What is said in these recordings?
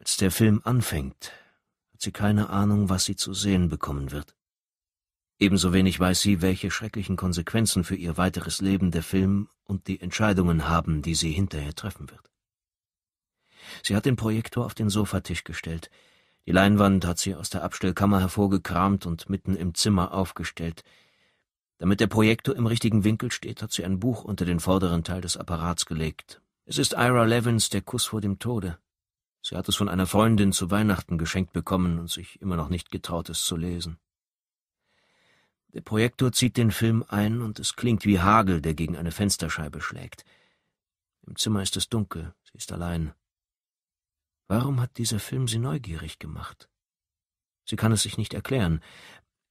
Als der Film anfängt, hat sie keine Ahnung, was sie zu sehen bekommen wird. Ebenso wenig weiß sie, welche schrecklichen Konsequenzen für ihr weiteres Leben der Film und die Entscheidungen haben, die sie hinterher treffen wird. Sie hat den Projektor auf den Sofatisch gestellt. Die Leinwand hat sie aus der Abstellkammer hervorgekramt und mitten im Zimmer aufgestellt. Damit der Projektor im richtigen Winkel steht, hat sie ein Buch unter den vorderen Teil des Apparats gelegt. Es ist Ira Levins, der Kuss vor dem Tode. Sie hat es von einer Freundin zu Weihnachten geschenkt bekommen und sich immer noch nicht getraut, es zu lesen. Der Projektor zieht den Film ein und es klingt wie Hagel, der gegen eine Fensterscheibe schlägt. Im Zimmer ist es dunkel, sie ist allein. Warum hat dieser Film sie neugierig gemacht? Sie kann es sich nicht erklären,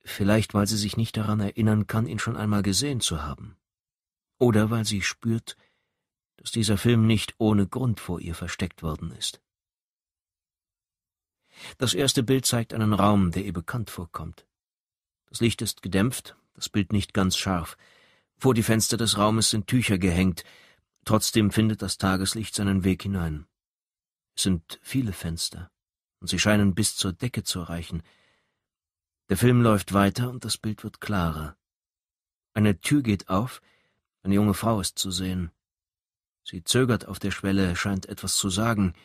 vielleicht weil sie sich nicht daran erinnern kann, ihn schon einmal gesehen zu haben. Oder weil sie spürt, dass dieser Film nicht ohne Grund vor ihr versteckt worden ist. Das erste Bild zeigt einen Raum, der ihr bekannt vorkommt. Das Licht ist gedämpft, das Bild nicht ganz scharf. Vor die Fenster des Raumes sind Tücher gehängt, trotzdem findet das Tageslicht seinen Weg hinein. Es sind viele Fenster, und sie scheinen bis zur Decke zu reichen. Der Film läuft weiter und das Bild wird klarer. Eine Tür geht auf, eine junge Frau ist zu sehen. Sie zögert auf der Schwelle, scheint etwas zu sagen,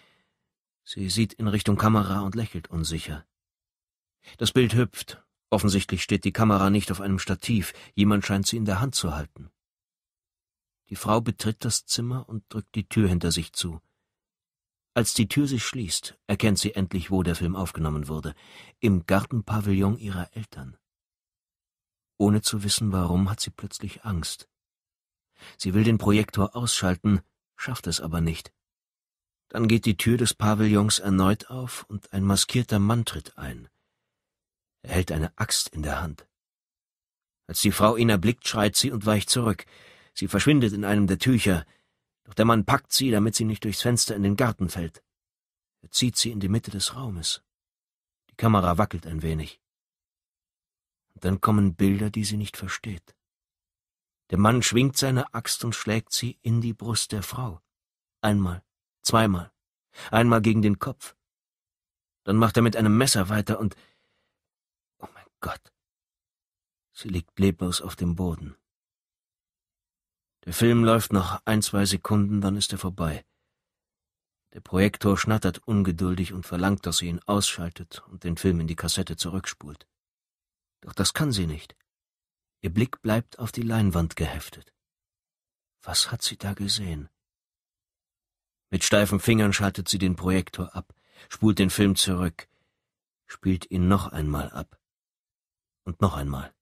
Sie sieht in Richtung Kamera und lächelt unsicher. Das Bild hüpft. Offensichtlich steht die Kamera nicht auf einem Stativ. Jemand scheint sie in der Hand zu halten. Die Frau betritt das Zimmer und drückt die Tür hinter sich zu. Als die Tür sich schließt, erkennt sie endlich, wo der Film aufgenommen wurde. Im Gartenpavillon ihrer Eltern. Ohne zu wissen, warum, hat sie plötzlich Angst. Sie will den Projektor ausschalten, schafft es aber nicht. Dann geht die Tür des Pavillons erneut auf und ein maskierter Mann tritt ein. Er hält eine Axt in der Hand. Als die Frau ihn erblickt, schreit sie und weicht zurück. Sie verschwindet in einem der Tücher, doch der Mann packt sie, damit sie nicht durchs Fenster in den Garten fällt. Er zieht sie in die Mitte des Raumes. Die Kamera wackelt ein wenig. Und dann kommen Bilder, die sie nicht versteht. Der Mann schwingt seine Axt und schlägt sie in die Brust der Frau. Einmal, Zweimal. Einmal gegen den Kopf. Dann macht er mit einem Messer weiter und... Oh mein Gott. Sie liegt leblos auf dem Boden. Der Film läuft noch ein, zwei Sekunden, dann ist er vorbei. Der Projektor schnattert ungeduldig und verlangt, dass sie ihn ausschaltet und den Film in die Kassette zurückspult. Doch das kann sie nicht. Ihr Blick bleibt auf die Leinwand geheftet. Was hat sie da gesehen? Mit steifen Fingern schaltet sie den Projektor ab, spult den Film zurück, spielt ihn noch einmal ab und noch einmal.